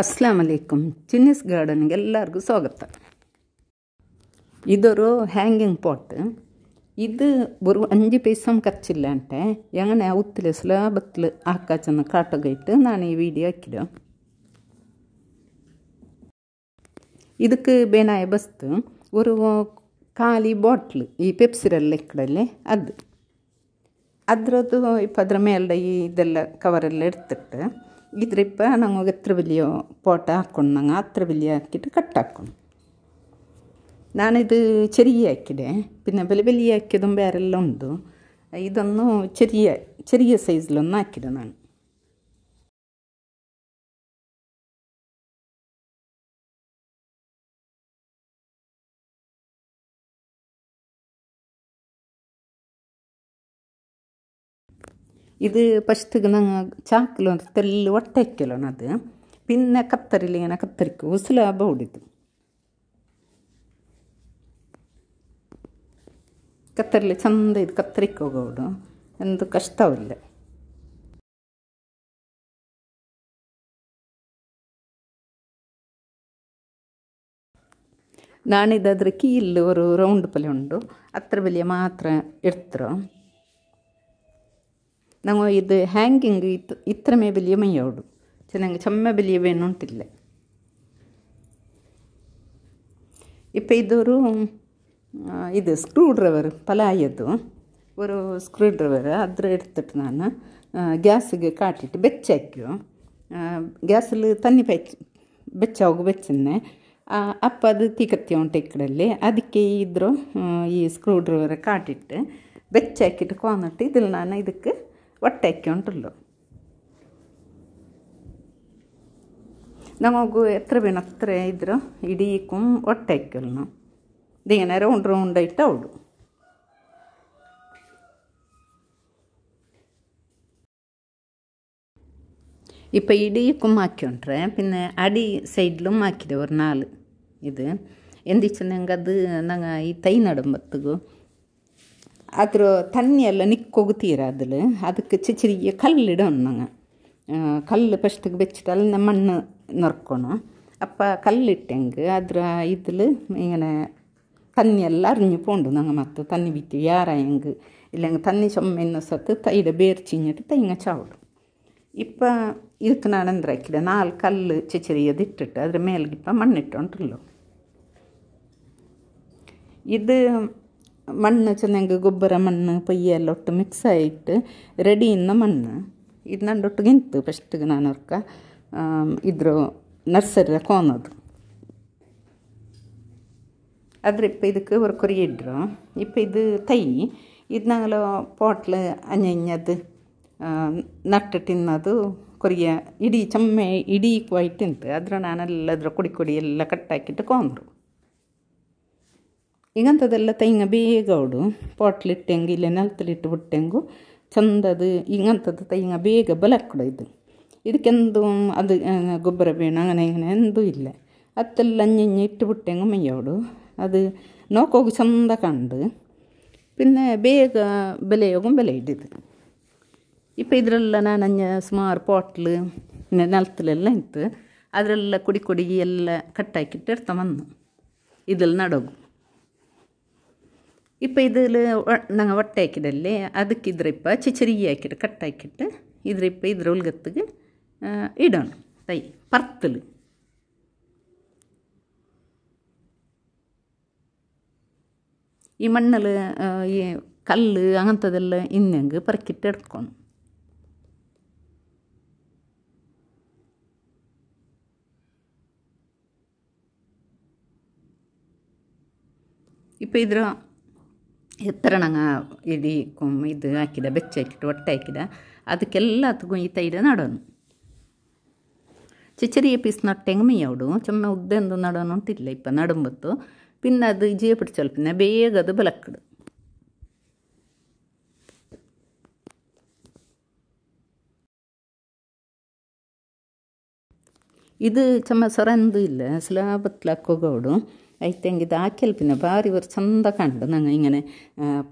അസ്ലാം അലൈക്കും ചിന്നീസ് ഗാർഡനിക്ക് എല്ലാവർക്കും സ്വാഗതം ഇതൊരു ഹാങ്കിങ് പോട്ട് ഇത് ഒരു അഞ്ച് പൈസം കച്ചില്ലാട്ടെ എങ്ങനെ ഉത്തില സ്ലാബത്തിൽ ആക്കാച്ചെന്ന് കാട്ടുകയിട്ട് ഞാൻ ഈ വീഡിയോ ആക്കിടും ഇതൊക്കെ ബേനായ ബസ്തു ഒരു കാലി ബോട്ടിൽ ഈ പെപ്സിരല്ല ഇക്കടല്ലേ അത് അതിരത്തു ഇപ്പം അതിൽ മേളുടെ ഈ ഇതെല്ലാം കവറെല്ലാം എടുത്തിട്ട് ഇതിപ്പോൾ ആണെങ്കിൽ എത്ര വലിയ പോട്ട ആക്കണമെങ്കിൽ അത്ര വലിയ ആക്കിയിട്ട് കട്ടാക്കണം ഞാനിത് ചെറിയ ആക്കിടേ പിന്നെ വലിയ വലിയ ആക്കിയതും വേറെല്ലാം ഉണ്ട് ഇതൊന്നും ചെറിയ ചെറിയ സൈസിലൊന്നും ആക്കിയതാണ് ಇದು ಫಸ್ಟ್ಗೆ ನಂಗೆ ಚಾಕಲು ತೆಲು ಹೊಟ್ಟೆ ಇಕ್ಕಲೋಣದು ಪಿನ್ನ ಕತ್ತರಿಲಿ ಏನೇ ಕತ್ತರಿಕೋ ಉಸಿಲಾಗಿದು ಕತ್ತರಿಲಿ ಚಂದ ಇದು ಕತ್ತರಿಕೋಗಬು ಅಂದೂ ಕಷ್ಟವಿಲ್ಲ ನಾಳಿದಾದ್ರೆ ಕೀಲ್ ಅವರು ರೌಂಡ್ ಪಲ್ಯ ಉಂಟು ಅತ್ತಿರ ಬಲಿಯ ಮಾತ್ರ ಇಡ್ತರು ನಾವು ಇದು ಹ್ಯಾಂಗಿಂಗ್ ಇತ್ತು ಇತ್ತರ ಮೇ ಬೆಲಿಯ ಮೈಯೋಡು ಚೆನ್ನಾಗಿ ಚಮ್ಮ ಬೆಲಿಯ ಬೇನು ಉಂಟಿಲ್ಲ ಇಪ್ಪ ಇದವರು ಇದು ಸ್ಕ್ರೂ ಡ್ರೈವರ್ ಪಲಾಯದು ஒரு ஸ்க்ரூ ட்ரைவரு அதில் ನಾನು நான் கேஸுக்கு காட்டிட்டு ಗ್ಯಾಸಲ್ಲಿ கேஸில் தண்ணி பைச்சு ಬೆಚ್ಚಾವಾಗ ಬೆಚ್ಚನ್ನೆ ಅಪ್ಪ ಅದು ಉಂಟು ಇಕ್ಕಡಲ್ಲಿ ಅದಕ್ಕೆ ಇದ್ರು ಈ ಸ್ಕ್ರೂ ಡ್ರೈವರ್ ಕಾಟಿಟ್ಟು ಬೆಚ್ಚಾಕಿಟ್ಟು ಕೊನ್ನಿಟ್ಟು ಇದನ್ನ ನಾನು ಇದಕ್ಕೆ ഒറ്റയ്ക്ക ഉണ്ടല്ലോ നമുക്ക് എത്ര പിന്നെ അത്ര ഇದ್ರ ഇടീക്കും ഒട്ടയ്ക്കലിനും ഇതിങ്ങനെ റൗണ്ട് റൗണ്ടായിട്ട് ഓടും ഇപ്പം ഇടിക്കും ആക്കിയോണ്ടേ പിന്നെ അടി സൈഡിലും ആക്കിയത് ഒരു നാല് ഇത് എന്തിച്ചു ഞങ്ങൾക്ക് അത് ഞങ്ങൾ ഈ തൈ നടുമ്പത്തുകോ அது ಅದ್ರ ತನ್ನೆಲ್ಲ கொகுத்தீர் அதில் அதுக்கு ಚಿಚಿರಿಯ ಕಲ್ಲಿಡೋಣ கல் ಕಲ್ಲು வச்சுட்டால் இந்த மண் ಮಣ್ಣು அப்போ கல்லிட்டேங்க ಕಲ್ಲಿಟ್ಟೆಂಗೆ இதில் இங்கே தண்ணி எல்லாம் அறிஞ்சு போண்டு நாங்கள் மற்ற தண்ணி விட்டு யாராயங்கு இல்லைங்க தண்ணி சும்மா என்ன சத்து தையிட பேர்ச்சிங்கிட்டு தைங்க சாப்பிடும் இப்போ இதுக்கு நடந்துரைக்கிட நாலு கல் சிச்சரியது திட்டுட்டு அதில் மேலே இப்போ மண்ணிட்டோன்ட்டு இது മണ്ണ് ചെന്നെങ്കിൽ ഗൊബ്ബര മണ്ണ് പൊയ്യലൊട്ട് മിക്സായിട്ട് റെഡി ഇന്ന മണ്ണ് ഇത് നണ്ടൊട്ട് ഗിന്ത് ഫസ്റ്റ് നാനർക്ക ഇതൊരു നർസറി കോന്നത് അതിപ്പോൾ ഇതൊക്കെ ഇവർക്കൊരു ഇടോ ഇപ്പം ഇത് തൈ ഇത് ഞങ്ങൾ പോട്ടിൽ അഞ്ഞത് നട്ടിട്ട് തിന്നത് കുറിയ ഇടി ചമ്മ ഇടി തിന്ത് അതിൽ ഞാനെല്ലാം ഇതിൽ കൊടി കൊടിയെല്ലാം കട്ടാക്കിയിട്ട് കോന്നു ಈಗಂಥದ್ದೆಲ್ಲ ತೆಂಗ ಬೇಗ ಉಡು ಪಾಟ್ಲಿಟ್ಟೆಂಗೆ ಇಲ್ಲೇ ನೆಲದಲ್ಲಿಟ್ಟು ಬಿಟ್ಟೆಂಗು ಚಂದದು ಈಗಂಥದ್ದು ತೆಂಗ ಬೇಗ ಬಲ ಕೂಡ ಇದು ಇದಕ್ಕೆಂದು ಅದು ಗೊಬ್ಬರ ಬೇಣ ಅಂಗನೆ ಅಂಗನೆ ಎಂದೂ ಇಲ್ಲ ಅತ್ತೆಲ್ಲ ಅಂಜಿ ಇಟ್ಟು ಬಿಟ್ಟೆಂಗೆ ಮೈಯೋಡು ಅದು ನೋಕೋಗಿ ಚಂದ ಕಂಡು പിന്നെ ಬೇಗ ಬೆಲೆ ബലയിട്ടത് ಇಪ್ಪ ഇതിലുള്ള ನಾನು ಅಂಜ ಸುಮಾರು പോട്ടിൽ പിന്നെ ಇತ್ತು ഇത്ത് ಕುಡಿ കൊടി ಎಲ್ಲ എല്ലാം കട്ടാക്കിയിട്ട് എടുത്ത വന്നു ഇതിൽ ഇപ്പോൾ ഇതിൽ നാങ്ങൾ ഒട്ടയാക്കിടല്ലേ ಅದಕ್ಕೆ ಇದ್ರಿಪ್ಪ ಚಿಚರಿಯಾಕಿಟ್ಟು ಕಟ್ಟಾಕಿಟ್ಟು ಇದ್ರಿಪ್ಪ ಇದ್ರ ಉಲ್ಗತ್ತಿಗೆ ಇಡೋಣ ತೈ ಪರ್ತಲು ಈ ಮಣ್ಣಲ್ಲಿ ಈ ಕಲ್ಲು അങ്ങനത്തതെಲ್ಲ ഇന്നെങ്ക് പെറുക്കിട്ട് എടുക്കണം ഇപ്പോൾ ഇതിൽ ಎತ್ತರ ನಂಗೆ ಇದು ಇದು ಹಾಕಿದ ಬೆಚ್ಚ ಹಾಕಿಟ್ಟು ಹೊಟ್ಟೆ ಹಾಕಿದ ಅದಕ್ಕೆಲ್ಲ ಹತ್ಗೂ ಈ ತೈಡ ನಡೋನು ಚಿಚರಿಯ ಪೀಸ್ ನಟ್ಟೆಂಗೆ ಮೀಯಾವಡು ಚೊಮ್ಮೆ ಉದ್ದೆಂದು ನಡೋನು ಉಂಟಿಲ್ಲ ಇಪ್ಪ ನಡುಂಬತ್ತು ಪಿನ್ನ ಅದು ಜೀವ ಬೇಗ ಅದು ಬಲಕ್ಕಡು ಇದು ಚಮ್ಮ ಸೊರಂದು ಇಲ್ಲ ಸ್ಲಾಬತ್ಲಾಕೋಗೋಡು അയത്തെങ്കിൽ ഇത് ആക്കിയാൽ ಚಂದ വേറെ ഇവർ ചന്ത കണ്ട് ഞങ്ങൾ ഇങ്ങനെ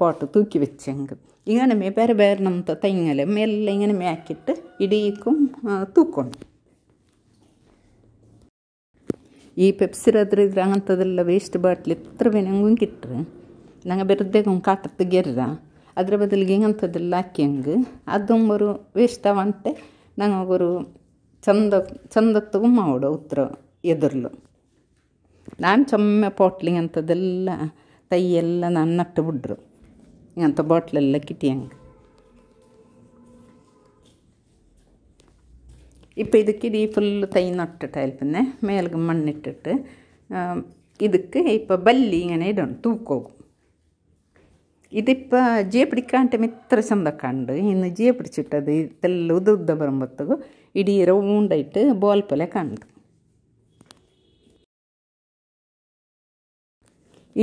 പോട്ട് തൂക്കി വെച്ചെങ്കിൽ ഇങ്ങനെ മേ പേരെ പേരണമത്തെ തെങ്ങൽ മേലെല്ലാം ಈ ಪೆಪ್ಸಿರಾದ್ರೆ ಇದ್ರೆ ವೇಸ್ಟ್ ಬಾಟ್ಲಿ ಎತ್ತರ ನಂಗೆ ಬೆರದೇಗೊಂದು ಕಾಕತ್ತು ಗೆರ್ರ ಅದ್ರ ಬದಲಿಗೆ ಹಿಂಗಂಥದ್ದೆಲ್ಲ ಹಾಕಿ ವೇಸ್ಟ್ ಅವಂತೆ ನಂಗೆ ಚಂದ ಚಂದ ಉತ್ತರ ನಾನು ಚೊಮ್ಮೆ ಬಾಟ್ಲಿಗೆ ಅಂಥದ್ದೆಲ್ಲ ಎಲ್ಲ ನಾನು ನಟ್ಟು ಬಿಡ್ರು ಇಂಥ ಬಾಟ್ಲೆಲ್ಲ ಕಿಟಿಯಂಗೆ ഇപ്പോൾ ഇത് കിടി ഫുള്ള് തൈ നട്ടിട്ടായാൽ പിന്നെ മേൽക്ക് മണ്ണിട്ടിട്ട് ഇതൊക്കെ ഇപ്പോൾ ബല്ലി ഇങ്ങനെ ഇടണം തൂക്കോകും ഇതിപ്പോൾ ജിയ പിടിക്കാണ്ട് ഇത്ര ചന്തക്കാണ്ട് ഇന്ന് ജിയ പിടിച്ചിട്ടത് ഇതെല്ലാം ഉദുദ്ധ പറമ്പത്തേക്ക് ഇടി റൗണ്ടായിട്ട് ബോൽ പോലെ കണ്ടു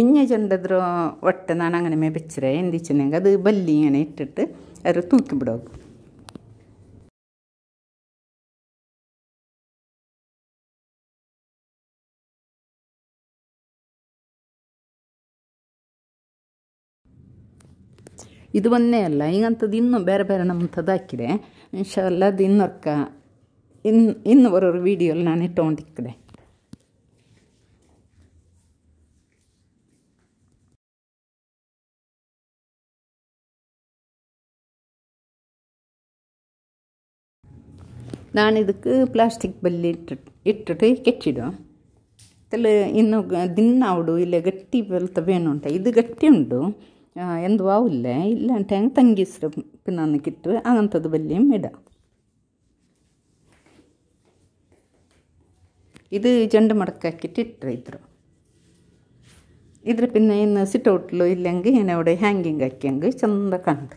ഇഞ്ഞ ചെണ്ടദ്രോ ഒട്ട ഞാൻ അങ്ങനെ മേ വെച്ചിരേ എന്തിച്ചെന്നെങ്കിൽ അത് ബല്ലി ಇಟ್ಟಿಟ್ಟು ಬಿಡೋದು ಇದು ಒಂದೇ ಅಲ್ಲ ಈಗಂಥದ್ದು ಇನ್ನೂ ಬೇರೆ ಬೇರೆ ನಮ್ಮಂಥದ್ದು ಹಾಕಿದೆ ಇನ್ಶಾಲ್ಲ ಅದು ಇನ್ನೊರ್ಕ ಇನ್ನು ಇನ್ನೂ ಬರೋರು ವೀಡಿಯೋಲಿ ನಾನು ಇಟ್ಟುಕೊಂಡಿಕ್ಕಿದೆ ನಾನು ಇದಕ್ಕೆ ಪ್ಲಾಸ್ಟಿಕ್ ಬಲ್ಲಿ ಇಟ್ಟು ಇಟ್ಟಿಟ್ಟು ಕೆಚ್ಚಿಡು ತಲೆ ಇನ್ನು ದಿನ ಅವಡು ಇಲ್ಲೇ ಗಟ್ಟಿ ಬೆಲ್ತವೇನು ಉಂಟ ಇದು ಗಟ್ಟಿ ಉಂಡು ಎಂದು ಆವಿಲ್ಲೆ ಇಲ್ಲ ಅಂತ ಹೆಂಗೆ ತಂಗಿಸ್ರು ನಾನು ಕಿಟ್ಟು ಆಗಂಥದ್ದು ಬಲ್ಲಿ ಇಡ ഇത് ചെണ്ട് മടക്കാക്കിയിട്ട് ഇട്ടിരുന്നു ഇതിൽ പിന്നെ ഇന്ന് സിറ്റ് ഔട്ടിലോ ഇല്ലെങ്കിൽ ഞാൻ അവിടെ ഹാങ്കിങ് ആക്കിയെങ്കിൽ ചന്ത കണ്ട്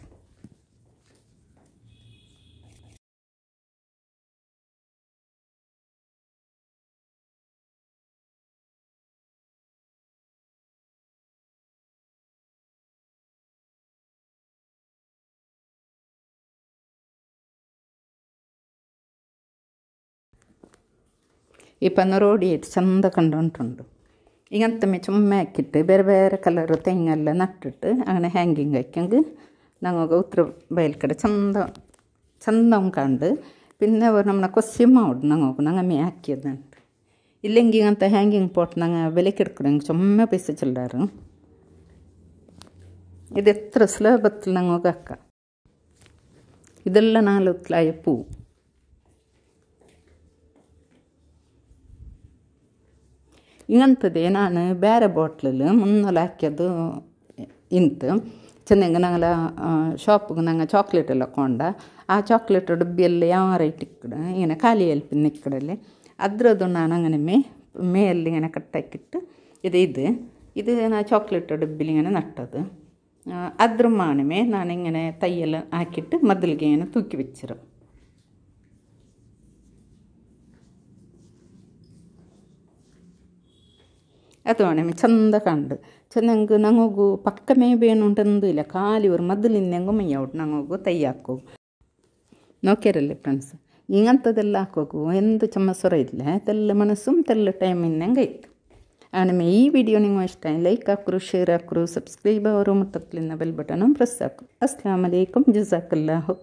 ഈ ರೋಡಿ ചന്ത ಚಂದ ഇങ്ങനത്തെ ಉಂಟುಂಡು ಈಗ വേറെ വേറെ കളർ തെങ്ങെല്ലാം നട്ടിട്ട് അങ്ങനെ ഹാങ്കിങ് ആക്കിയെങ്കിൽ ഞങ്ങൾക്ക് ഉത്തര വയൽക്കട ചന്ത ചന്തം കണ്ട് പിന്നെ അവർ നമ്മളെ കൊസ്യമ്മോട് ഞങ്ങൾക്ക് ഞങ്ങമ്മ ആക്കിയതുണ്ട് ഇല്ലെങ്കിൽ ഇങ്ങനത്തെ ഹാങ്കിങ് പോട്ട് ഞങ്ങൾ വിലക്കെടുക്കണമെങ്കിൽ ചുമ്മാ പൈസ ചില്ലാറ് ഇത് എത്ര സുലഭത്തിൽ ഞങ്ങൾക്ക് ആക്കാം ഇതെല്ലാം നാലുത്തിലായ പൂ ಈಗಂತದೆ ನಾನು ಬೇರೆ ಬಾಟ್ಲಲ್ಲಿ ಮುನ್ನಲ ಹಾಕ್ಯದು ಇಂತು ಚೆನ್ನಾಗಿ ನಂಗೆಲ್ಲ ಶಾಪ್ಗೆ ನಂಗೆ ಚಾಕ್ಲೇಟ್ ಎಲ್ಲ ಆ ಚಾಕ್ಲೇಟ್ ಡಬ್ಬಿಯಲ್ಲಿ ಯಾವ ರೈಟ್ ಇಕ್ಕಡೆ ಏನ ಖಾಲಿ ಎಲ್ಪಿನ ಇಕ್ಕಡಲ್ಲಿ ಅದ್ರದ್ದು ನಾನು ಅಂಗನೆ ಮೇ ಮೇಯಲ್ಲಿ ಏನ ಕಟ್ಟಾಕಿಟ್ಟು ಇದು ಇದೆ ಇದು ನಾ ಚಾಕ್ಲೇಟ್ ಡಬ್ಬಿಲಿ ಏನ ನಟ್ಟದು ಅದ್ರ ಮಾನಮೇ ನಾನು ಇങ്ങനെ തയ്യൽ ആക്കിയിട്ട് മതിലിങ്ങനെ തൂക്കി വെച്ചിരും ಅದು ಒಣಮೆ ಚಂದ ಕಂಡು ಚೆನ್ನಂಗೆ ನಂಗೊಗು ಪಕ್ಕ ಮೇಬೇನು ಉಂಟಂದು ಇಲ್ಲ ಖಾಲಿ ಅವ್ರು ಮೊದಲಿಂದಂಗೆ ಮೈಯ ಉಂಟು ನಂಗೊಗು ತೈ ಹಾಕೋಗು ನೋಕ್ಯರಲ್ಲಿ ಫ್ರೆಂಡ್ಸ್ ಹಿಂಗಂಥದ್ದೆಲ್ಲ ಹಾಕೋಗು ಎಂದು ಚಮ್ಮ ಸ್ವರ ಇಲ್ಲ ತೆಲ್ಲ ಮನಸ್ಸು ತೆಲ್ಲ ಟೈಮ್ ಇನ್ನಂಗೆ ಇತ್ತು ಆಮೇಲೆ ಈ ವಿಡಿಯೋ ನಿಮ್ಗೆ ಇಷ್ಟ ಲೈಕ್ ಹಾಕ್ರು ಶೇರ್ ಹಾಕ್ರು ಸಬ್ಸ್ಕ್ರೈಬ್ ಅವರು ಮುಟ್ಟಕ್ಲಿಂದ ಬೆಲ್ ಬಟನ್ ಪ್ರೆಸ್ ಹಾಕು ಅಸ್ಲಾಂ ಅಲೈಕುಮ್ ಜುಜಾಕಲ್ಲ